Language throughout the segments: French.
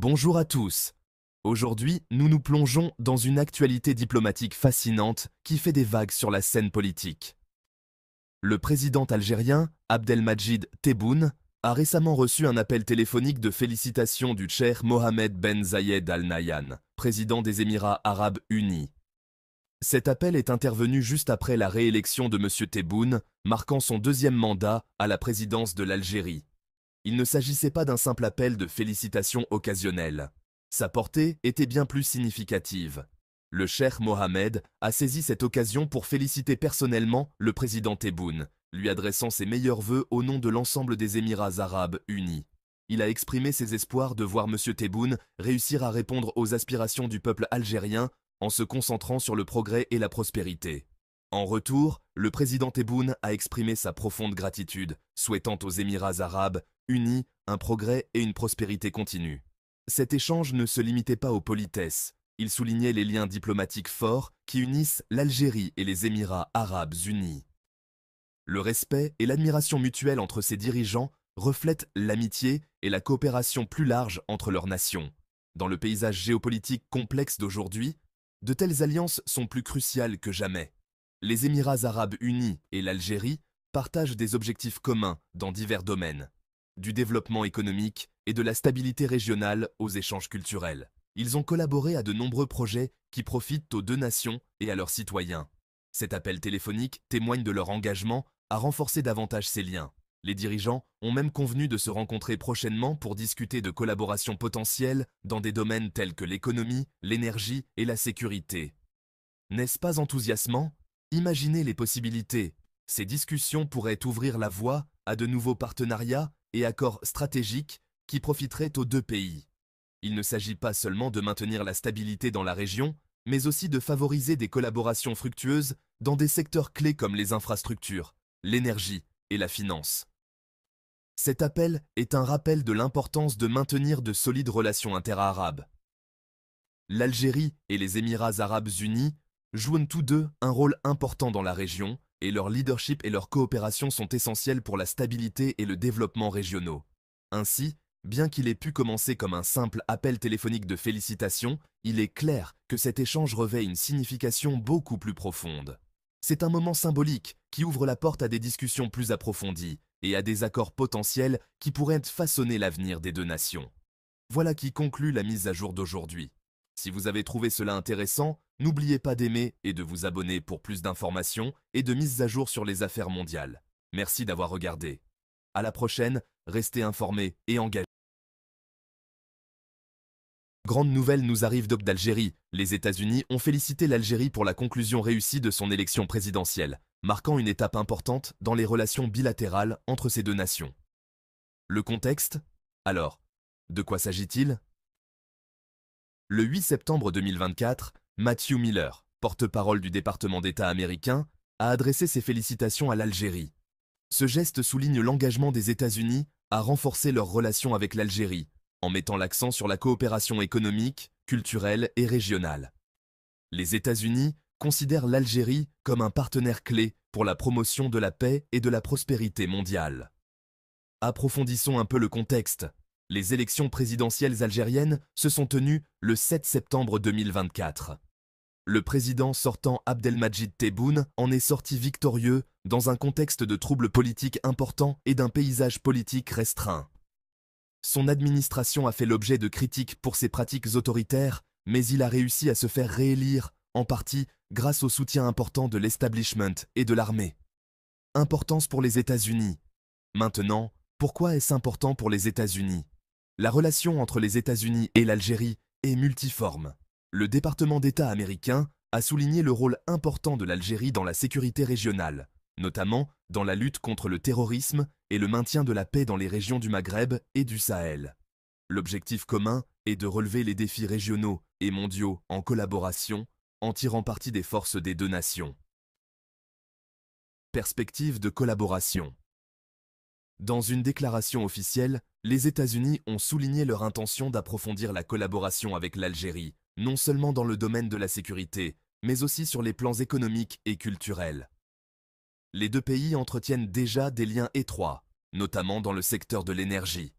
Bonjour à tous. Aujourd'hui, nous nous plongeons dans une actualité diplomatique fascinante qui fait des vagues sur la scène politique. Le président algérien, Abdelmajid Tebboune, a récemment reçu un appel téléphonique de félicitations du cheikh Mohamed Ben Zayed Al Nahyan, président des Émirats arabes unis. Cet appel est intervenu juste après la réélection de M. Tebboune, marquant son deuxième mandat à la présidence de l'Algérie il ne s'agissait pas d'un simple appel de félicitations occasionnelles. Sa portée était bien plus significative. Le cher Mohamed a saisi cette occasion pour féliciter personnellement le président Tebboune, lui adressant ses meilleurs voeux au nom de l'ensemble des Émirats arabes unis. Il a exprimé ses espoirs de voir M. Tebboune réussir à répondre aux aspirations du peuple algérien en se concentrant sur le progrès et la prospérité. En retour, le président Tebboune a exprimé sa profonde gratitude, souhaitant aux Émirats arabes unis, un progrès et une prospérité continue. Cet échange ne se limitait pas aux politesses, il soulignait les liens diplomatiques forts qui unissent l'Algérie et les Émirats arabes unis. Le respect et l'admiration mutuelle entre ces dirigeants reflètent l'amitié et la coopération plus large entre leurs nations. Dans le paysage géopolitique complexe d'aujourd'hui, de telles alliances sont plus cruciales que jamais. Les Émirats arabes unis et l'Algérie partagent des objectifs communs dans divers domaines du développement économique et de la stabilité régionale aux échanges culturels. Ils ont collaboré à de nombreux projets qui profitent aux deux nations et à leurs citoyens. Cet appel téléphonique témoigne de leur engagement à renforcer davantage ces liens. Les dirigeants ont même convenu de se rencontrer prochainement pour discuter de collaborations potentielles dans des domaines tels que l'économie, l'énergie et la sécurité. N'est-ce pas enthousiasmant Imaginez les possibilités. Ces discussions pourraient ouvrir la voie à de nouveaux partenariats et accords stratégiques qui profiteraient aux deux pays. Il ne s'agit pas seulement de maintenir la stabilité dans la région, mais aussi de favoriser des collaborations fructueuses dans des secteurs clés comme les infrastructures, l'énergie et la finance. Cet appel est un rappel de l'importance de maintenir de solides relations interarabes. L'Algérie et les Émirats arabes unis jouent tous deux un rôle important dans la région, et leur leadership et leur coopération sont essentiels pour la stabilité et le développement régionaux. Ainsi, bien qu'il ait pu commencer comme un simple appel téléphonique de félicitations, il est clair que cet échange revêt une signification beaucoup plus profonde. C'est un moment symbolique qui ouvre la porte à des discussions plus approfondies et à des accords potentiels qui pourraient façonner l'avenir des deux nations. Voilà qui conclut la mise à jour d'aujourd'hui. Si vous avez trouvé cela intéressant, n'oubliez pas d'aimer et de vous abonner pour plus d'informations et de mises à jour sur les affaires mondiales. Merci d'avoir regardé. À la prochaine, restez informés et engagés. Grande nouvelle nous arrive d'Algérie. Les États-Unis ont félicité l'Algérie pour la conclusion réussie de son élection présidentielle, marquant une étape importante dans les relations bilatérales entre ces deux nations. Le contexte Alors, de quoi s'agit-il le 8 septembre 2024, Matthew Miller, porte-parole du département d'État américain, a adressé ses félicitations à l'Algérie. Ce geste souligne l'engagement des États-Unis à renforcer leurs relations avec l'Algérie, en mettant l'accent sur la coopération économique, culturelle et régionale. Les États-Unis considèrent l'Algérie comme un partenaire clé pour la promotion de la paix et de la prospérité mondiale. Approfondissons un peu le contexte. Les élections présidentielles algériennes se sont tenues le 7 septembre 2024. Le président sortant Abdelmajid Tebboune en est sorti victorieux dans un contexte de troubles politiques importants et d'un paysage politique restreint. Son administration a fait l'objet de critiques pour ses pratiques autoritaires, mais il a réussi à se faire réélire, en partie grâce au soutien important de l'establishment et de l'armée. Importance pour les États-Unis. Maintenant, pourquoi est-ce important pour les États-Unis la relation entre les États-Unis et l'Algérie est multiforme. Le département d'État américain a souligné le rôle important de l'Algérie dans la sécurité régionale, notamment dans la lutte contre le terrorisme et le maintien de la paix dans les régions du Maghreb et du Sahel. L'objectif commun est de relever les défis régionaux et mondiaux en collaboration, en tirant parti des forces des deux nations. Perspective de collaboration Dans une déclaration officielle, les États-Unis ont souligné leur intention d'approfondir la collaboration avec l'Algérie, non seulement dans le domaine de la sécurité, mais aussi sur les plans économiques et culturels. Les deux pays entretiennent déjà des liens étroits, notamment dans le secteur de l'énergie.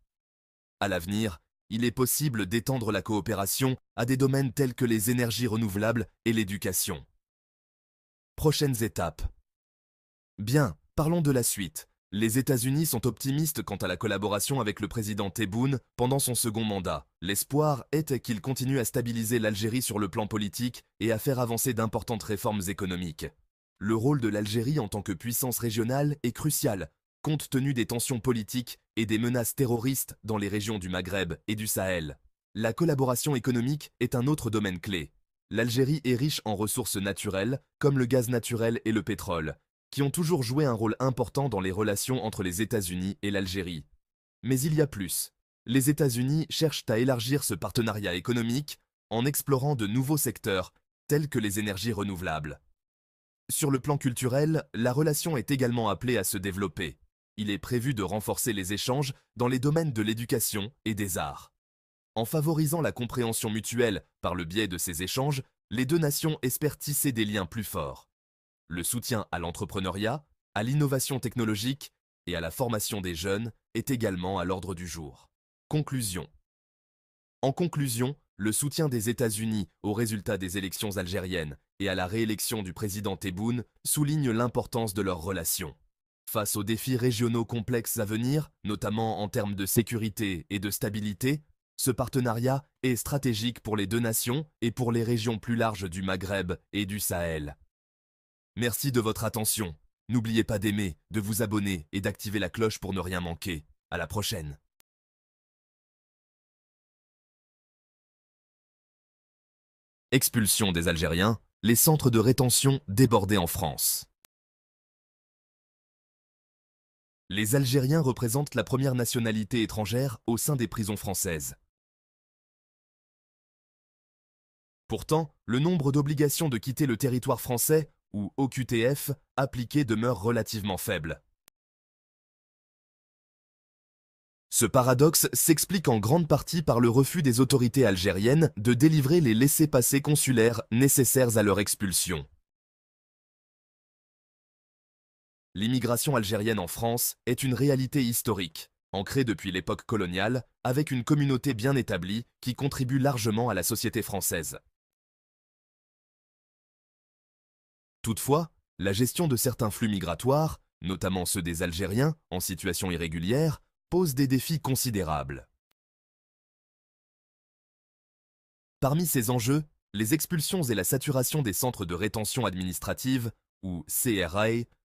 À l'avenir, il est possible d'étendre la coopération à des domaines tels que les énergies renouvelables et l'éducation. Prochaines étapes. Bien, parlons de la suite. Les États-Unis sont optimistes quant à la collaboration avec le président Tebboune pendant son second mandat. L'espoir est qu'il continue à stabiliser l'Algérie sur le plan politique et à faire avancer d'importantes réformes économiques. Le rôle de l'Algérie en tant que puissance régionale est crucial, compte tenu des tensions politiques et des menaces terroristes dans les régions du Maghreb et du Sahel. La collaboration économique est un autre domaine clé. L'Algérie est riche en ressources naturelles, comme le gaz naturel et le pétrole, qui ont toujours joué un rôle important dans les relations entre les États-Unis et l'Algérie. Mais il y a plus. Les États-Unis cherchent à élargir ce partenariat économique en explorant de nouveaux secteurs, tels que les énergies renouvelables. Sur le plan culturel, la relation est également appelée à se développer. Il est prévu de renforcer les échanges dans les domaines de l'éducation et des arts. En favorisant la compréhension mutuelle par le biais de ces échanges, les deux nations espèrent tisser des liens plus forts. Le soutien à l'entrepreneuriat, à l'innovation technologique et à la formation des jeunes est également à l'ordre du jour. Conclusion. En conclusion, le soutien des États-Unis aux résultats des élections algériennes et à la réélection du président Tebboune souligne l'importance de leurs relations. Face aux défis régionaux complexes à venir, notamment en termes de sécurité et de stabilité, ce partenariat est stratégique pour les deux nations et pour les régions plus larges du Maghreb et du Sahel. Merci de votre attention. N'oubliez pas d'aimer, de vous abonner et d'activer la cloche pour ne rien manquer. À la prochaine Expulsion des Algériens, les centres de rétention débordés en France. Les Algériens représentent la première nationalité étrangère au sein des prisons françaises. Pourtant, le nombre d'obligations de quitter le territoire français ou OQTF, appliquée demeure relativement faible. Ce paradoxe s'explique en grande partie par le refus des autorités algériennes de délivrer les laissés-passer consulaires nécessaires à leur expulsion. L'immigration algérienne en France est une réalité historique, ancrée depuis l'époque coloniale, avec une communauté bien établie qui contribue largement à la société française. Toutefois, la gestion de certains flux migratoires, notamment ceux des Algériens en situation irrégulière, pose des défis considérables. Parmi ces enjeux, les expulsions et la saturation des centres de rétention administrative, ou CRA,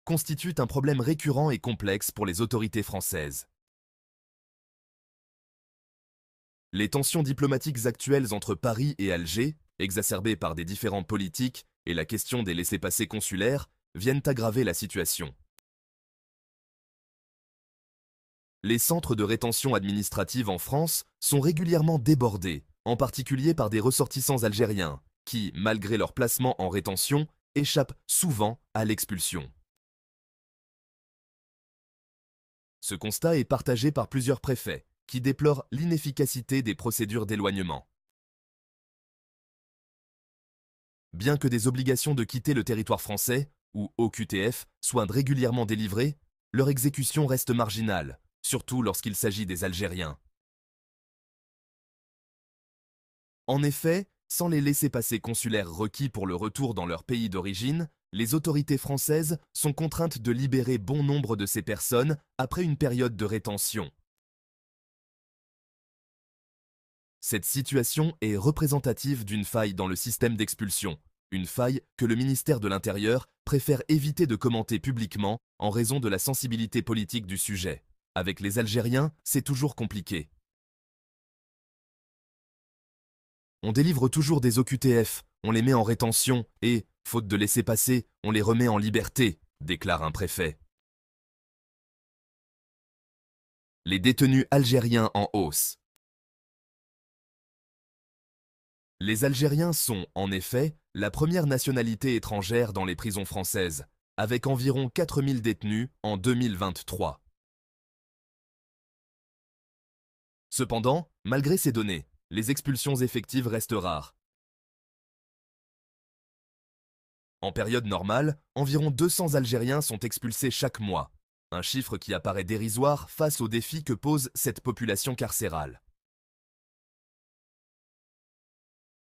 constituent un problème récurrent et complexe pour les autorités françaises. Les tensions diplomatiques actuelles entre Paris et Alger, exacerbées par des différents politiques et la question des laissés-passer consulaires viennent aggraver la situation. Les centres de rétention administrative en France sont régulièrement débordés, en particulier par des ressortissants algériens, qui, malgré leur placement en rétention, échappent souvent à l'expulsion. Ce constat est partagé par plusieurs préfets, qui déplorent l'inefficacité des procédures d'éloignement. bien que des obligations de quitter le territoire français, ou OQTF, soient régulièrement délivrées, leur exécution reste marginale, surtout lorsqu'il s'agit des Algériens. En effet, sans les laisser passer consulaires requis pour le retour dans leur pays d'origine, les autorités françaises sont contraintes de libérer bon nombre de ces personnes après une période de rétention. Cette situation est représentative d'une faille dans le système d'expulsion, une faille que le ministère de l'Intérieur préfère éviter de commenter publiquement en raison de la sensibilité politique du sujet. Avec les Algériens, c'est toujours compliqué. On délivre toujours des OQTF, on les met en rétention et, faute de laisser passer, on les remet en liberté, déclare un préfet. Les détenus algériens en hausse. Les Algériens sont, en effet, la première nationalité étrangère dans les prisons françaises, avec environ 4000 détenus en 2023. Cependant, malgré ces données, les expulsions effectives restent rares. En période normale, environ 200 Algériens sont expulsés chaque mois, un chiffre qui apparaît dérisoire face aux défis que pose cette population carcérale.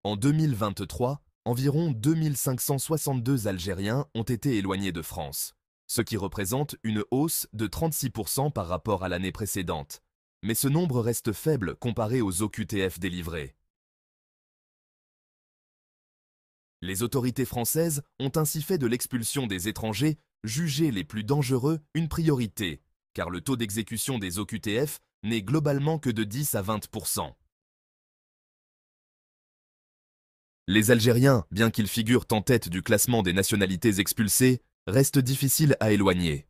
En 2023, environ 2562 Algériens ont été éloignés de France, ce qui représente une hausse de 36% par rapport à l'année précédente. Mais ce nombre reste faible comparé aux OQTF délivrés. Les autorités françaises ont ainsi fait de l'expulsion des étrangers, jugés les plus dangereux, une priorité, car le taux d'exécution des OQTF n'est globalement que de 10 à 20 Les Algériens, bien qu'ils figurent en tête du classement des nationalités expulsées, restent difficiles à éloigner.